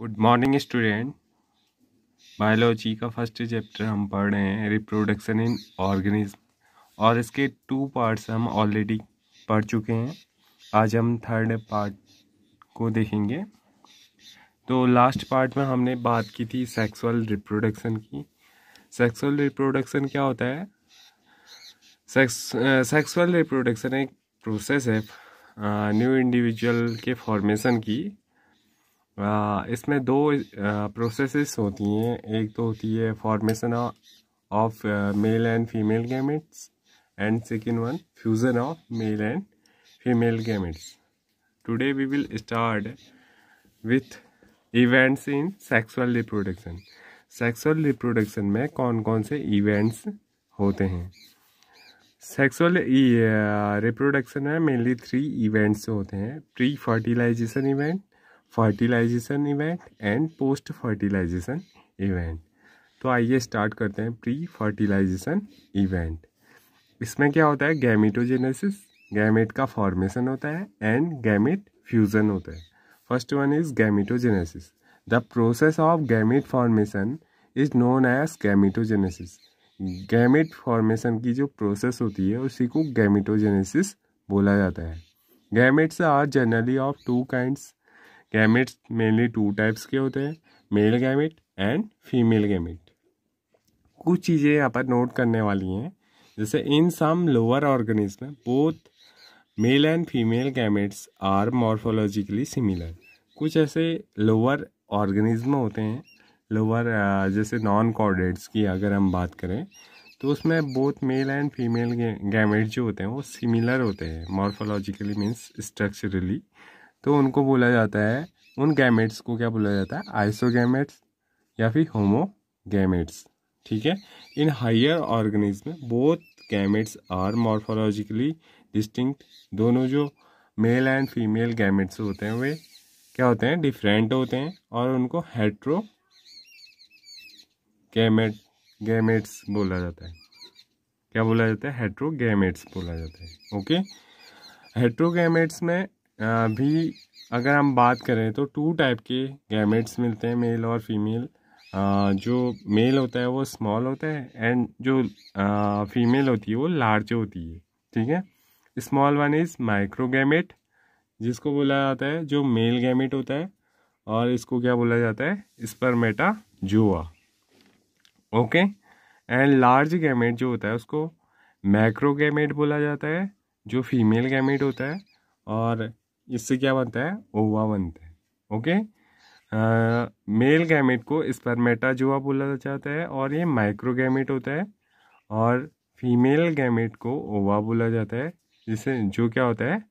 Good morning student biology का first chapter हम पढ़ रहे हैं रिप्रोडक्शन इन ऑर्गेनिज्म और इसके टू पार्ट्स हम ऑलरेडी पढ़ चुके हैं आज हम थर्ड पार्ट को देखेंगे तो लास्ट पार्ट में हमने बात की थी सेक्सुअल रिप्रोडक्शन की सेक्सुअल रिप्रोडक्शन क्या होता है सेक्स सेक्सुअल रिप्रोडक्शन एक प्रोसेस है न्यू इंडिविजुअल के फॉर्मेशन की हाँ, इसमें दो प्रोसेस होती हैं एक तो होती है formation of male and female gametes and second one fusion of male and female gametes today we will start with events in sexual reproduction sexual reproduction में कौन कौन से इवेंट्स होते हैं सेक्सुअल e, रिप्रोडक्शन में मेनली थ्री इवेंट्स होते हैं pre fertilisation event fertilisation event and post fertilisation event तो आइए स्टार्ट करते हैं प्री फर्टिलाइजेशन इवेंट इसमें क्या होता है गैमिटोजेनेसिस गैमेट का फॉर्मेशन होता है एंड गैमेट फ्यूज़न होता है first one is gametogenesis the process of gamete formation is known as gametogenesis gamete formation की जो प्रोसेस होती है उसी को गैमिटोजेनेसिस बोला जाता है gametes are generally of two kinds gametes mainly two types के होते हैं male gamete and female gamete कुछ चीज़ें यहाँ पर नोट करने वाली हैं जैसे in some lower organism both male and female gametes are morphologically similar कुछ ऐसे लोअर ऑर्गेनिज्म होते हैं लोअर uh, जैसे नॉन कॉर्डेट्स की अगर हम बात करें तो उसमें both male and female gamete जो होते हैं वो सिमिलर होते हैं मॉर्फोलॉजिकली मीन्स स्ट्रक्चरली तो उनको बोला जाता है उन गैमेट्स को क्या बोला जाता है आइसोगेमेट्स या फिर होमोगेमेट्स ठीक है इन हाइयर ऑर्गेनिज्म में both gametes are morphologically distinct दोनों जो मेल एंड फीमेल गैमेट्स होते हैं वे क्या होते हैं डिफरेंट होते हैं और उनको हेट्रो गैमेट गैमेट्स बोला जाता है क्या बोला जाता है हेट्रो गैमेट्स बोला जाता है ओके गैमेट्स में भी अगर हम बात करें तो टू टाइप के गैमेट्स मिलते हैं मेल और फीमेल जो मेल होता है वो स्मॉल होता है एंड जो फीमेल होती है वो लार्ज होती है ठीक है small one is microgamete जिसको बोला जाता है जो मेल गैमेट होता है और इसको क्या बोला जाता है स्पर्मेटा जुआ ओके एंड लार्ज गैमेट जो होता है उसको मैक्रो गैमेट बोला जाता है जो फीमेल गैमेट होता है और इससे क्या बनता है ओवा बनता है ओके मेल गैमेट को जुआ बोला जाता है और ये माइक्रो गैमेट होता है और फीमेल गैमेट को ओवा बोला जाता है जिसे जो क्या होता है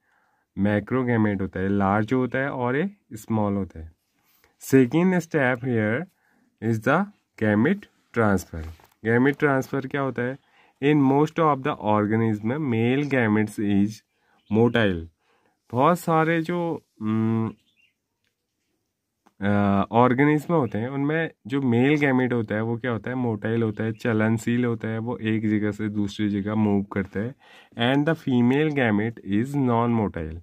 मैक्रो गैमेट होता है लार्ज होता है और ये स्मॉल होता है second step here is the gamete transfer gamete transfer क्या होता है in most of the organism male gametes is motile बहुत सारे जो ऑर्गेनिज्म होते हैं उनमें जो मेल गैमेट होता है वो क्या होता है मोटाइल होता है चलनशील होता है वो एक जगह से दूसरी जगह मूव करता है and the female gamete is non motile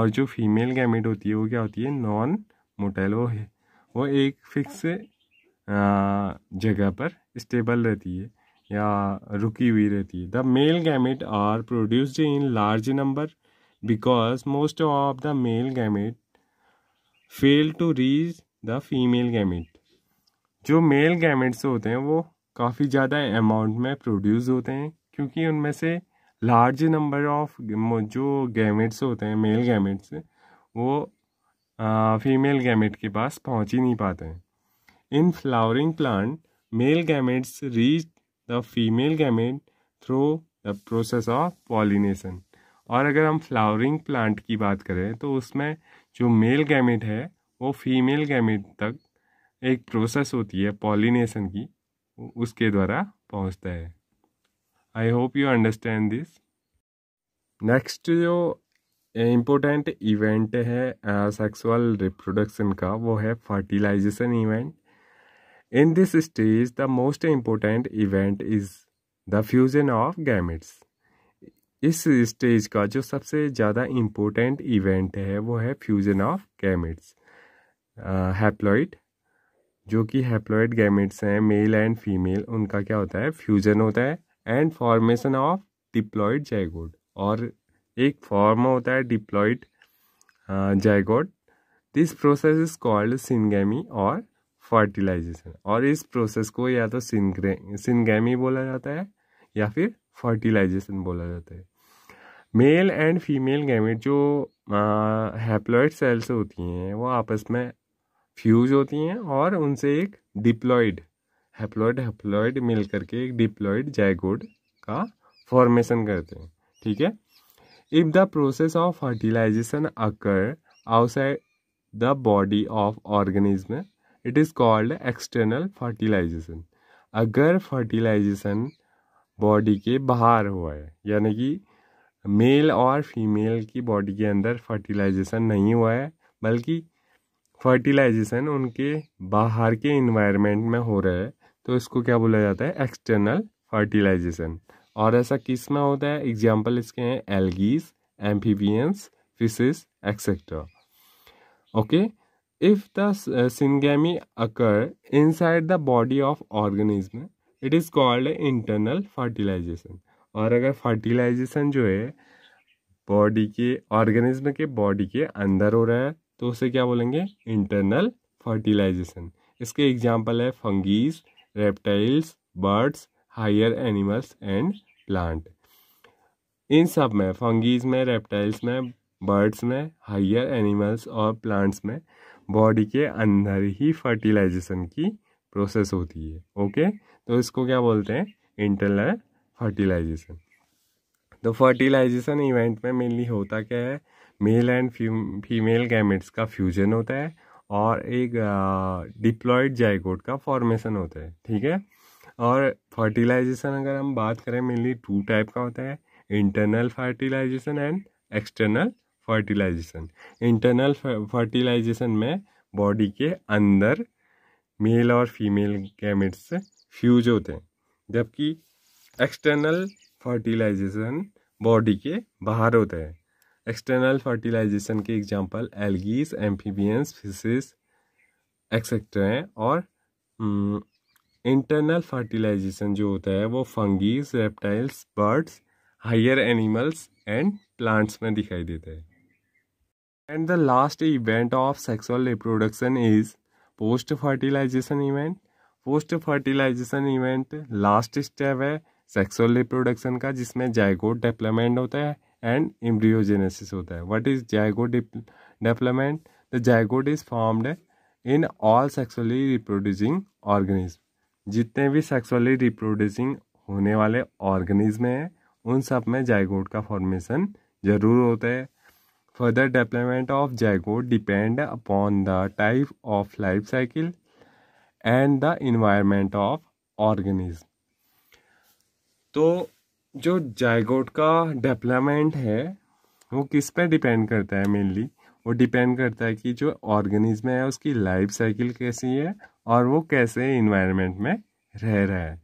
और जो फीमेल गैमेट होती है वो क्या होती है नॉन मोटाइल वो है वो एक फिक्स जगह पर स्टेबल रहती है या रुकी हुई रहती है the male gamete are produced in large number because most of the male gamete fail to reach the female gamete जो मेल गैमेट्स होते हैं वो काफ़ी ज़्यादा अमाउंट में प्रोड्यूस होते हैं क्योंकि उनमें से लार्ज नंबर ऑफ जो गैमेट्स होते हैं मेल गैमेट्स वो आ, फीमेल गैमेट के पास पहुँच ही नहीं पाते हैं in flowering plant male gametes reach the female gamete through the process of pollination और अगर हम फ्लावरिंग प्लांट की बात करें तो उसमें जो मेल गैमेट है वो फीमेल गैमेट तक एक प्रोसेस होती है पॉलिनेशन की उसके द्वारा पहुंचता है I hope you understand this next जो इम्पोर्टेंट इवेंट है सेक्सुअल uh, रिप्रोडक्शन का वो है fertilisation event in this stage the most important event is the fusion of gametes इस स्टेज का जो सबसे ज़्यादा इम्पोर्टेंट इवेंट है वो है फ्यूज़न ऑफ गैमिट्स हैप्लॉइड जो कि हैप्लॉइड गैमिट्स हैं मेल एंड फीमेल उनका क्या होता है फ्यूज़न होता है and formation of diploid zygote और एक फॉर्म होता है diploid zygote this process is called syngamy और फर्टिलाइजेशन और इस प्रोसेस को या तो सिनगैमी बोला जाता है या फिर फर्टिलाइजेशन बोला जाता है मेल एंड फीमेल गैमेट जो हैप्लॉयड सेल्स होती हैं वो आपस में फ्यूज होती हैं और उनसे एक डिप्लॉयड हैप्लॉयड हैप्लॉयड मिल करके एक डिप्लॉयड जैगोड का फॉर्मेशन करते हैं ठीक है if the process of fertilisation occur outside the body of organism it is called external fertilisation अगर फर्टिलाइजेशन बॉडी के बाहर हुआ है यानी कि मेल और फीमेल की बॉडी के अंदर फर्टिलाइजेशन नहीं हुआ है बल्कि फर्टिलाइजेशन उनके बाहर के इन्वायरमेंट में हो रहा है तो इसको क्या बोला जाता है एक्सटर्नल फर्टिलाइजेशन और ऐसा किस में होता है एग्जाम्पल इसके हैं algae amphibians fishes etcetera okay if the syngamy occur inside the body of organism it is called internal fertilisation और अगर फर्टिलाइजेशन जो है बॉडी के ऑर्गेनिज्म के बॉडी के अंदर हो रहा है तो उसे क्या बोलेंगे इंटरनल फर्टिलाइजेशन इसके एग्जाम्पल है fungi reptiles birds higher animals and plant इन सब में फंगीज में रेप्टाइल्स में बर्ड्स में हायर एनिमल्स और प्लांट्स में बॉडी के अंदर ही फर्टिलाइजेशन की प्रोसेस होती है ओके तो इसको क्या बोलते हैं इंटरनल फर्टिलाइजेशन तो फर्टिलाइजेशन इवेंट में मेनली होता क्या है मेल एंड फीमेल गैमेट्स का फ्यूजन होता है और एक डिप्लॉयड जाइकोट का फॉर्मेशन होता है ठीक है और फर्टिलाइजेशन अगर हम बात करें मेनली टू टाइप का होता है internal fertilisation and external fertilisation internal fertilisation में बॉडी के अंदर मेल और फीमेल गैमेट्स से फ्यूज होते हैं जबकि एक्सटर्नल फर्टिलाइजेशन बॉडी के बाहर होता है एक्सटर्नल फर्टिलाइजेशन के example algae amphibians fishes etcetera हैं और इंटरनल हम्म, फर्टिलाइजेशन जो होता है वो fungi reptiles birds higher animals and plants में दिखाई देता है and the last event of sexual reproduction is post fertilisation event post fertilisation event last step है सेक्सुअल रिप्रोडक्शन का जिसमें जायगोड डेवलपमेंट होता है एंड इम्ब्रियोजेनेसिस होता है what is zygote development the zygote is formed in all sexually reproducing organism जितने भी sexually reproducing होने वाले ऑर्गेनिज्म हैं उन सब में जायगोड का फॉर्मेशन ज़रूर होता है Further development of jaguar depend upon the type of life cycle and the environment of organism. तो जो जायगोट का डेवलपमेंट है वो किस पे डिपेंड करता है मेनली वो डिपेंड करता है कि जो ऑर्गेनिज्म है उसकी लाइफ साइकिल कैसी है और वो कैसे इन्वायरमेंट में रह रहा है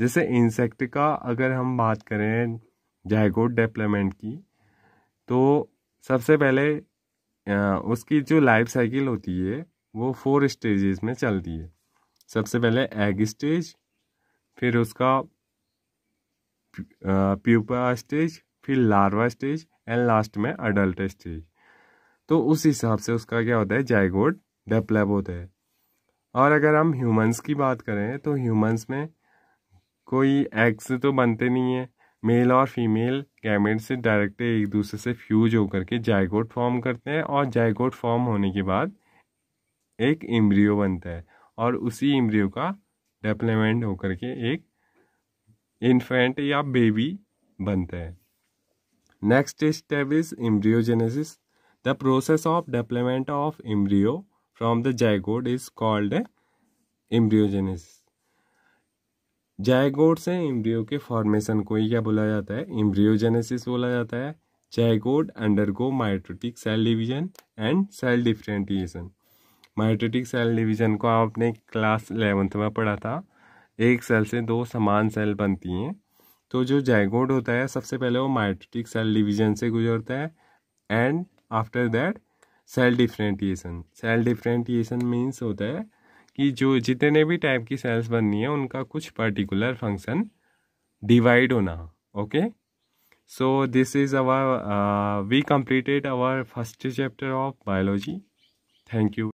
जैसे इंसेक्ट का अगर हम बात करें जायगोट डेवलपमेंट की तो सबसे पहले उसकी जो लाइफ साइकिल होती है वो फोर स्टेजेस में चलती है सबसे पहले एग स्टेज फिर उसका प्यूपा स्टेज फिर लार्वा स्टेज एंड लास्ट में अडल्ट स्टेज तो उस हिसाब से उसका क्या होता है जायगोड डेवलप होता है और अगर हम ह्यूमंस की बात करें तो ह्यूमंस में कोई एग्स तो बनते नहीं है मेल और फीमेल से डायरेक्ट एक दूसरे से फ्यूज होकर के जायकोट फॉर्म करते हैं और जायकोट फॉर्म होने के बाद एक इम्ब्रियो बनता है और उसी इम्ब्रियो का डेवलपमेंट होकर के एक इन्फेंट या बेबी बनता है next step is embryogenesis the process of development of embryo from the zygote is called embryogenesis zygote से इम्ब्रियो के फॉर्मेशन को ही क्या बोला जाता है इम्ब्रियोजेनेसिस बोला जाता है zygote undergo mitotic cell division and cell differentiation mitotic cell division को आपने क्लास एलेवंथ में पढ़ा था एक सेल से दो समान सेल बनती हैं तो जो जयगोड होता है सबसे पहले वो माइट्रोटिक सेल डिवीजन से गुजरता है and after that cell differentiation cell differentiation means होता है कि जो जितने भी टाइप की सेल्स बननी है उनका कुछ पर्टिकुलर फंक्शन डिवाइड होना okay so this is our we completed our first chapter of biology thank you